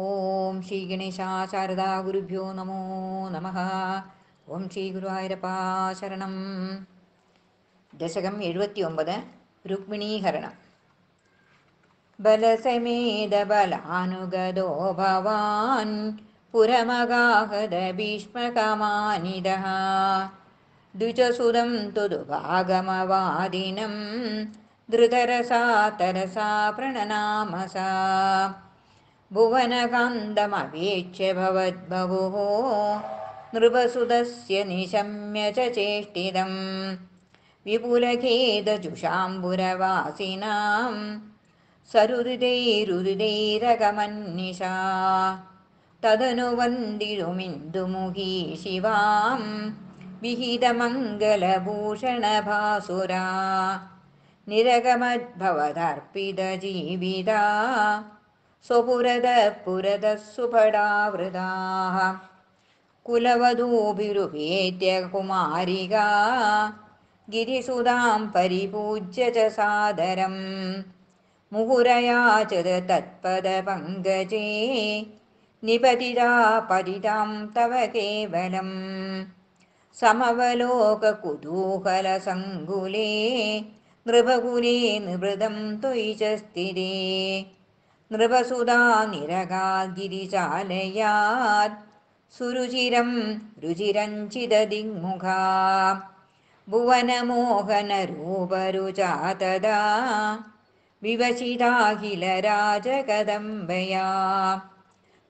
ഓം ശ്രീ ഗണേശ ശാരദാ ഗുരുഭ്യോ നമോ നമ ഓം ശ്രീ ഗുരുവായൂരപ്പാ ശരണം ദശകം എഴുപത്തി ഒമ്പത് രുക്മിണീഹരണം ബലസമേത ബലാനുഗതോ ഭവാൻ പുരമഗാഹത ഭീഷ്മകമാനിത ദ്വിജസുതം തുതുഭാഗമവാദിനം ധൃതരസാ തരസാ പ്രണനാമസാ भुवनकान्दमवीक्ष्य भवद्बभुः नृपसुतस्य निशम्य च चेष्टितं विपुलखेदजुषाम्बुरवासिनां सरुदैरुदैरगमन्निषा तदनुवन्दिरुमिन्दुमुखी शिवां विहितमङ्गलभूषणभासुरा निरगमद्भवदर्पितजीविता സ്വപുരതഃ പുരതസുഭടാവൃതാः कुलवधूभिरुपेत्य कुमारिका गिरिसुधां परिपूज्य च सादरं मुहुरया च तत्पदपङ्कजे निपतिता पतितां तव केवलम् समवलोककुतूहलसङ्कुले नृभकुले निभृतं तुयि च स्थिरे नृपसुधा निरगा गिरिजालयात् सुरुचिरं रुचिरञ्चिददिङ्मुखा भुवनमोहनरूपरुचा तदा विवचिदाखिलराजकदम्बया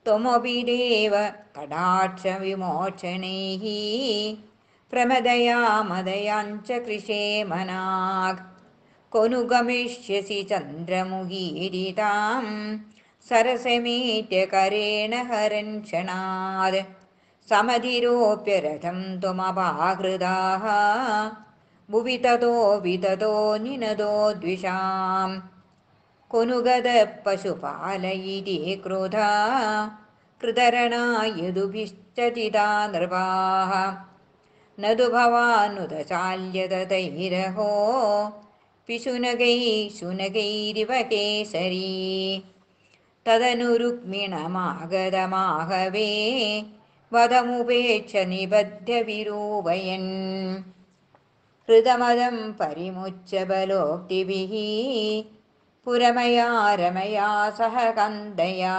त्वमपि देवकटाक्षविमोचनैः प्रमदया मदयाञ्च कृषे मनाक् कोनु गमिष्यसि चन्द्रमुगीरिताम् सरसमीट्यकरेण हरं समधिरोऽप्य रथं त्वमपाहृदाः भुवि ततो विततो निनदो द्विषां कोनु गदपशुपालयिति क्रोधा कृतरणायदुभिश्चिदा नृपाः न तु भवानुतचाल्यदतैरहो पिशुनगै शुनगैरिवकेसरी तदनु रुक्मिणमागतमाहवे वदमुपेक्ष निबद्धविरूपयन् कृतमदं परिमुच्य बलोक्तिभिः पुरमया रमया सह कन्दया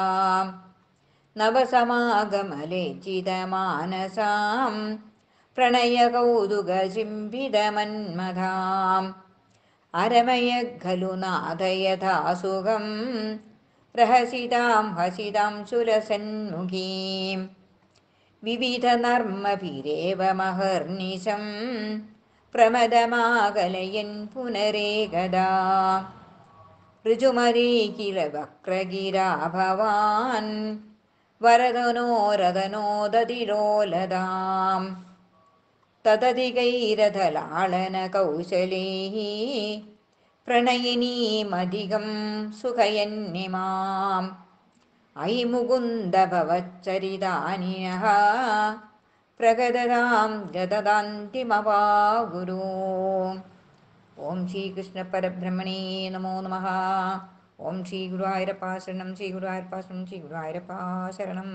नवसमागमलेचितमानसां प्रणयकौतुकशिम्भितमन्मधाम् അരമയ ഖലു നാഥയഥാസുഖം രഹസിതാം ഹസിതാം സുരസന്മുഖീം വിവിധനർമ്മഭിരേവ മഹർനിശം പ്രമദമാകലയൻ പുനരേകദാ ഋജുമരീ കില വക്രഗിരാ ഭവാൻ വരദനോരദനോദതിലോലതാം തതതികൈരഥലാളന കൗശലീ പ്രണയിനീമധികം സുഖയന്നിമാം ഐ മുകുന്ദഭവച്ചരിതാനിയഃ പ്രഗതതാം ഗതദാന്തിമവാഗുരു ഓം ശ്രീകൃഷ്ണ പരബ്രഹ്മണേ നമോ നമ ഓം ശ്രീ ഗുരുവായൂരപ്പാശരണം ശ്രീ ഗുരുവായൂരപ്പാശരണം ശ്രീ ഗുരുവായൂരപ്പാശരണം